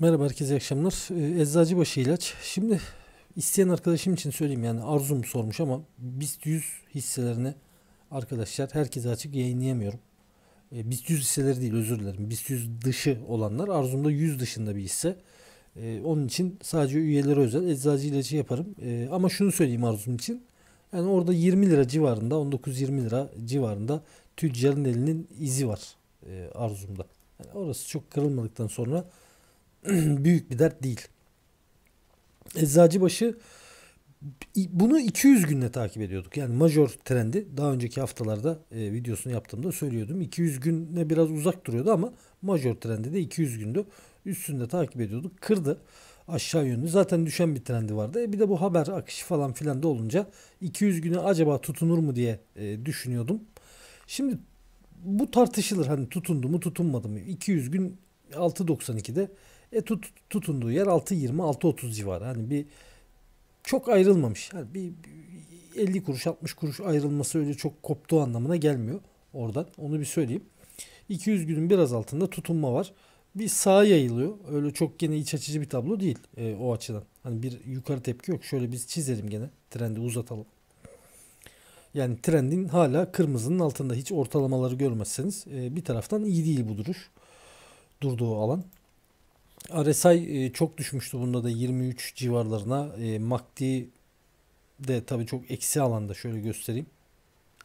Merhaba herkese iyi akşamlar. Ee, Eczacıbaşı ilaç. Şimdi isteyen arkadaşım için söyleyeyim yani Arzum sormuş ama BIST 100 hisselerini arkadaşlar herkese açık yayınlayamıyorum. E, BIST 100 hisseleri değil özür dilerim. BIST 100 dışı olanlar Arzum'da 100 dışında bir hisse. Ee, onun için sadece üyelere özel eczacı ilacı yaparım. ama şunu söyleyeyim Arzum için. Yani orada 20 lira civarında 19-20 lira civarında tüccarın elinin izi var e, Arzum'da. Yani orası çok kırılmadıktan sonra büyük bir dert değil. Eczacıbaşı bunu 200 günle takip ediyorduk. Yani major trendi daha önceki haftalarda e, videosunu yaptığımda söylüyordum. 200 günle biraz uzak duruyordu ama major trendi de 200 gündü. Üstünde takip ediyorduk. Kırdı aşağı yönlü. Zaten düşen bir trendi vardı. E bir de bu haber akışı falan filan da olunca 200 güne acaba tutunur mu diye e, düşünüyordum. Şimdi bu tartışılır. Hani tutundu mu tutunmadı mı? 200 gün 6.92'de e tut, tutunduğu yer 6.20-6.30 civarı. Hani bir çok ayrılmamış. Yani bir, bir 50 kuruş 60 kuruş ayrılması öyle çok koptuğu anlamına gelmiyor oradan. Onu bir söyleyeyim. 200 günün biraz altında tutunma var. Bir sağa yayılıyor. Öyle çok gene iç açıcı bir tablo değil e, o açıdan. Hani bir yukarı tepki yok. Şöyle biz çizelim gene. Trendi uzatalım. Yani trendin hala kırmızının altında hiç ortalamaları görmezseniz e, bir taraftan iyi değil bu duruş. Durduğu alan. RSI e, çok düşmüştü bunda da 23 civarlarına. E, MACD de tabii çok eksi alanda şöyle göstereyim.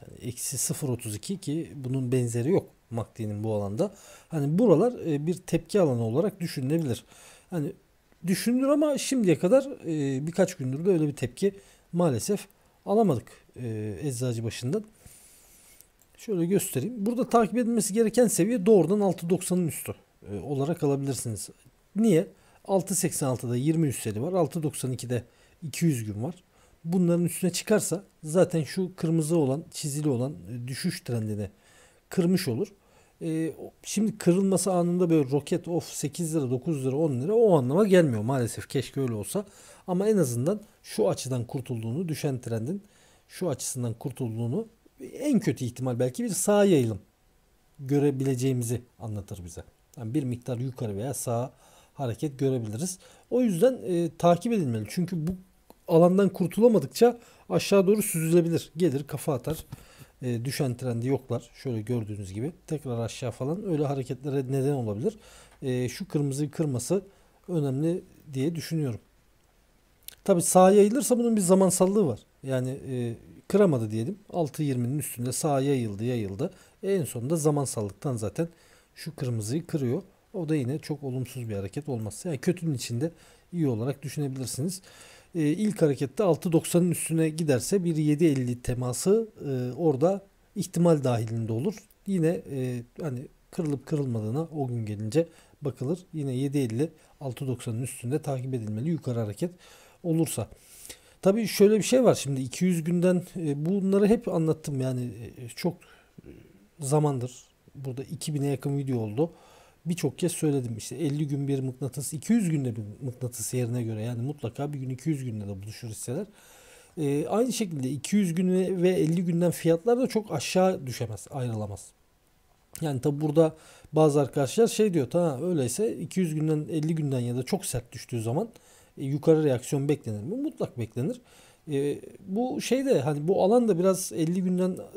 Yani eksi 0.32 ki bunun benzeri yok MACD'nin bu alanda. Hani buralar e, bir tepki alanı olarak düşünülebilir. Hani düşünülür ama şimdiye kadar e, birkaç gündür de öyle bir tepki maalesef alamadık e, eczacı başından. Şöyle göstereyim. Burada takip edilmesi gereken seviye doğrudan 6.90'ın üstü e, olarak alabilirsiniz. Niye? 6.86'da 20 üsseli var. 6.92'de 200 gün var. Bunların üstüne çıkarsa zaten şu kırmızı olan, çizili olan e, düşüş trendini kırmış olur. E, şimdi kırılması anında böyle roket of 8 lira 9 lira 10 lira o anlama gelmiyor maalesef keşke öyle olsa. Ama en azından şu açıdan kurtulduğunu düşen trendin şu açısından kurtulduğunu en kötü ihtimal belki bir sağ yayılım görebileceğimizi anlatır bize. Yani bir miktar yukarı veya sağa hareket görebiliriz. O yüzden e, takip edilmeli. Çünkü bu alandan kurtulamadıkça aşağı doğru süzülebilir. Gelir kafa atar. E, düşen trendi yoklar. Şöyle gördüğünüz gibi. Tekrar aşağı falan öyle hareketlere neden olabilir. E, şu kırmızıyı kırması önemli diye düşünüyorum. Tabi sağa yayılırsa bunun bir zamansallığı var. Yani e, kıramadı diyelim. 6.20'nin üstünde sağa yayıldı yayıldı. en sonunda zamansallıktan zaten şu kırmızıyı kırıyor. O da yine çok olumsuz bir hareket olmazsa. Yani kötünün içinde iyi olarak düşünebilirsiniz. E, ilk harekette 6.90'ın üstüne giderse 1.7.50 teması e, orada ihtimal dahilinde olur. Yine e, hani kırılıp kırılmadığına o gün gelince bakılır. Yine 7.50 6.90'ın üstünde takip edilmeli yukarı hareket olursa. Tabii şöyle bir şey var şimdi 200 günden e, bunları hep anlattım yani e, çok e, zamandır burada 2000'e yakın video oldu birçok kez söyledim işte 50 gün bir mıknatıs 200 günde bir mıknatıs yerine göre yani mutlaka bir gün 200 günde de buluşur hisseler. Ee, aynı şekilde 200 gün ve 50 günden fiyatlar da çok aşağı düşemez ayrılamaz. Yani tabi burada bazı arkadaşlar şey diyor ta öyleyse 200 günden 50 günden ya da çok sert düştüğü zaman e, yukarı reaksiyon beklenir mi? Mutlak beklenir. E, bu şey de hani bu alan da biraz 50 günden e,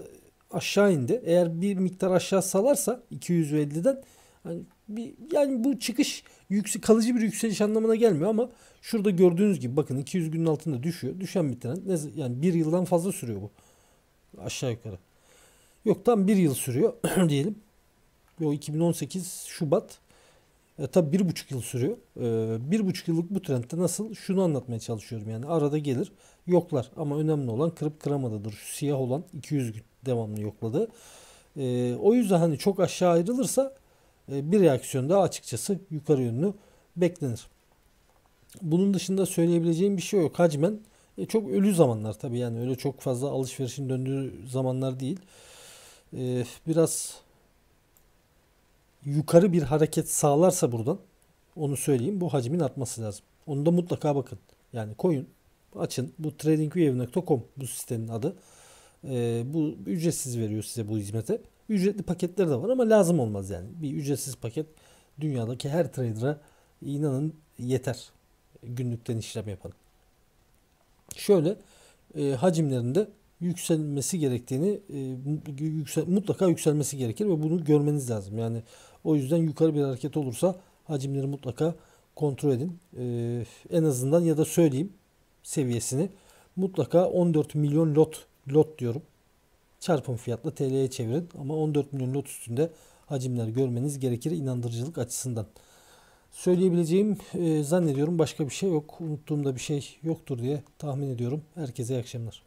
aşağı indi. Eğer bir miktar aşağı salarsa 250'den hani bir, yani bu çıkış yüksek, kalıcı bir yükseliş anlamına gelmiyor ama şurada gördüğünüz gibi bakın 200 günün altında düşüyor. Düşen bir trend. Ne, yani bir yıldan fazla sürüyor bu. Aşağı yukarı. Yok tam bir yıl sürüyor diyelim. Yo, 2018 Şubat. E, tabii bir buçuk yıl sürüyor. E, bir buçuk yıllık bu trendte nasıl? Şunu anlatmaya çalışıyorum yani. Arada gelir yoklar ama önemli olan kırıp kıramadıdır. Şu siyah olan 200 gün devamlı yokladı. E, o yüzden hani çok aşağı ayrılırsa e, bir reaksiyon daha açıkçası yukarı yönlü beklenir. Bunun dışında söyleyebileceğim bir şey yok. Hacmen e, çok ölü zamanlar tabii yani öyle çok fazla alışverişin döndüğü zamanlar değil. E, biraz yukarı bir hareket sağlarsa buradan onu söyleyeyim bu hacmin artması lazım. Onu da mutlaka bakın. Yani koyun açın bu tradingview.com bu sitenin adı. E, bu ücretsiz veriyor size bu hizmete. Ücretli paketleri de var ama lazım olmaz yani. Bir ücretsiz paket dünyadaki her trader'a inanın yeter. Günlükten işlem yapan. Şöyle e, hacimlerinde yükselmesi gerektiğini e, yüksel, mutlaka yükselmesi gerekir ve bunu görmeniz lazım. Yani o yüzden yukarı bir hareket olursa hacimleri mutlaka kontrol edin. E, en azından ya da söyleyeyim seviyesini mutlaka 14 milyon lot lot diyorum çarpım fiyatla TL'ye çevirin ama 14 milyon lot üstünde hacimler görmeniz gerekir inandırıcılık açısından. Söyleyebileceğim e, zannediyorum başka bir şey yok. Unuttuğumda bir şey yoktur diye tahmin ediyorum. Herkese iyi akşamlar.